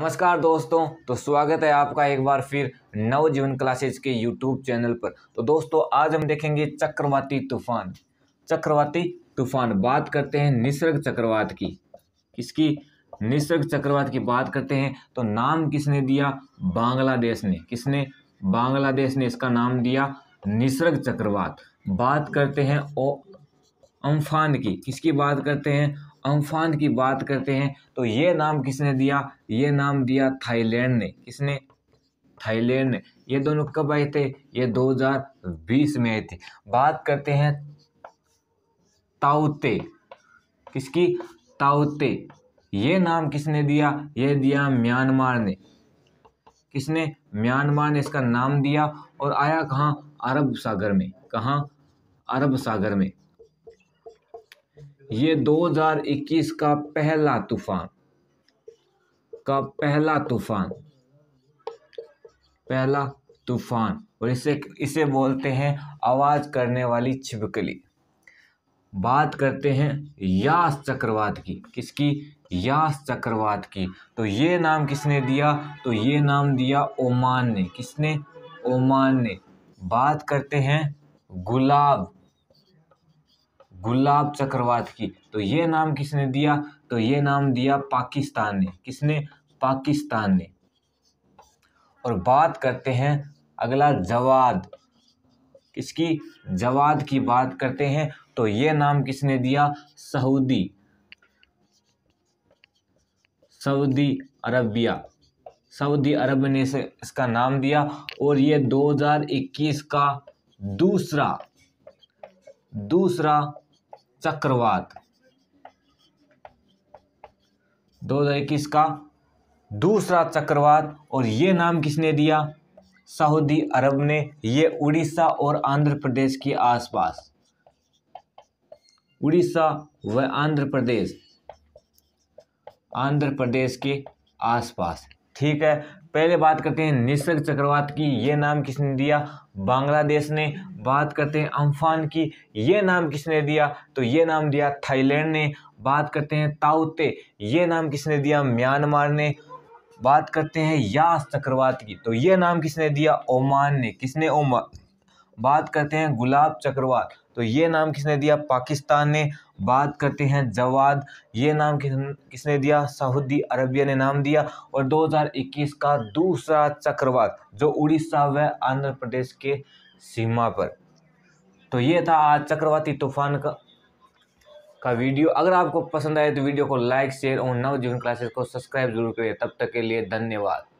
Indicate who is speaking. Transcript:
Speaker 1: नमस्कार दोस्तों तो स्वागत है आपका एक बार फिर नवजीवन क्लासेज के यूट्यूब चैनल पर तो दोस्तों आज हम देखेंगे चक्रवाती तूफान चक्रवाती तूफान बात करते हैं निसर्ग चक्रवात की किसकी निसर्ग चक्रवात की बात करते हैं तो नाम किसने दिया बांग्लादेश ने किसने बांग्लादेश ने इसका नाम दिया निसर्ग चक्रवात बात करते हैं ओ अम्फान की किसकी बात करते हैं अम्फान की बात करते हैं तो ये नाम किसने दिया ये नाम दिया थाईलैंड ने किसने थाईलैंड ने ये दोनों कब आए थे ये 2020 में आए थे बात करते हैं ताउते किसकी ताउते ये नाम किसने दिया ये दिया म्यांमार ने किसने म्यांमार ने इसका नाम दिया और आया कहाँ अरब सागर में कहाँ अरब सागर में ये 2021 का पहला तूफान का पहला तूफान पहला तूफान और इसे इसे बोलते हैं आवाज़ करने वाली छिपकली बात करते हैं यास चक्रवात की किसकी यास चक्रवात की तो ये नाम किसने दिया तो ये नाम दिया ओमान ने किसने ओमान ने बात करते हैं गुलाब गुलाब चक्रवात की तो ये नाम किसने दिया तो ये नाम दिया पाकिस्तान ने किसने पाकिस्तान ने और बात करते हैं अगला जवाद किसकी जवाद की बात करते हैं तो ये नाम किसने दिया Saudi Saudi Arabia Saudi Arab ने से इसका नाम दिया और ये 2021 का दूसरा दूसरा चक्रवात 2021 का दूसरा चक्रवात और ये नाम किसने दिया सऊदी अरब ने यह उड़ीसा और आंध्र प्रदेश के आसपास उड़ीसा व आंध्र प्रदेश आंध्र प्रदेश के आसपास ठीक है पहले बात करते हैं निसर्ग चक्रवात की ये नाम किसने दिया बांग्लादेश ने बात करते हैं अम्फान की ये नाम किसने दिया तो ये नाम दिया थाईलैंड ने बात करते हैं ताउते ये नाम किसने दिया म्यांमार ने बात करते हैं यास चक्रवात की तो ये नाम किसने दिया ओमान ने किसने ओमान बात करते हैं गुलाब चक्रवात तो ये नाम किसने दिया पाकिस्तान ने बात करते हैं जवाद ये नाम किस किसने दिया सऊदी अरबिया ने नाम दिया और 2021 का दूसरा चक्रवात जो उड़ीसा व आंध्र प्रदेश के सीमा पर तो ये था आज चक्रवाती तूफान का का वीडियो अगर आपको पसंद आए तो वीडियो को लाइक शेयर और नवजीवन क्लासेस को सब्सक्राइब जरूर करें तब तक के लिए धन्यवाद